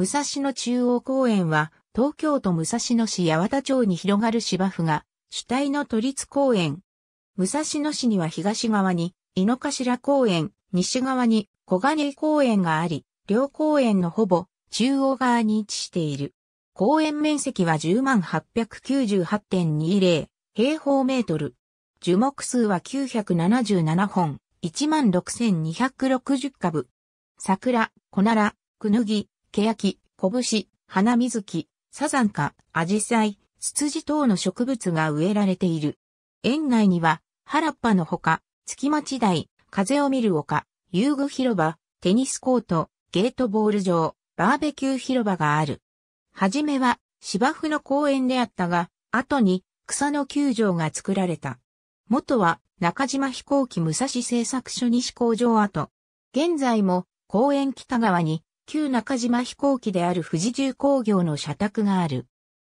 武蔵野中央公園は、東京都武蔵野市八幡町に広がる芝生が、主体の都立公園。武蔵野市には東側に、井の頭公園、西側に小金井公園があり、両公園のほぼ中央側に位置している。公園面積は10898.20平方メートル。樹木数は977本、16260株。桜、小なら、くぬぎ、ケヤキ、コブシ、花水木、サザンカ、アジサイ、ツツジ等の植物が植えられている。園内には、原っぱのほか、月町台、風を見る丘、遊具広場、テニスコート、ゲートボール場、バーベキュー広場がある。はじめは芝生の公園であったが、後に草の球場が作られた。元は中島飛行機武蔵製作所西工場跡。現在も公園北側に旧中島飛行機である富士重工業の社宅がある。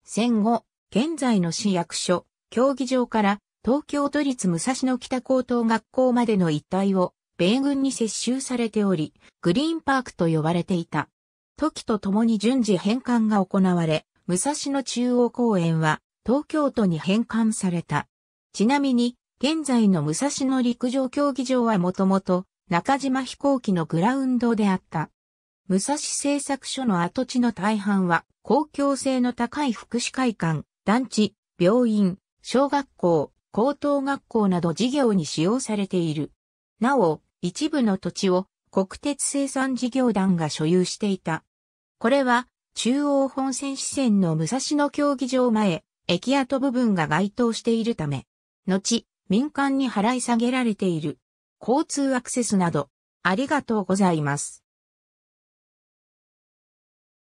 戦後、現在の市役所、競技場から東京都立武蔵野北高等学校までの一帯を米軍に接収されており、グリーンパークと呼ばれていた。時とともに順次返還が行われ、武蔵野中央公園は東京都に返還された。ちなみに、現在の武蔵野陸上競技場はもともと中島飛行機のグラウンドであった。武蔵製作所の跡地の大半は、公共性の高い福祉会館、団地、病院、小学校、高等学校など事業に使用されている。なお、一部の土地を国鉄生産事業団が所有していた。これは、中央本線支線の武蔵野競技場前、駅跡部分が該当しているため、後、民間に払い下げられている。交通アクセスなど、ありがとうございます。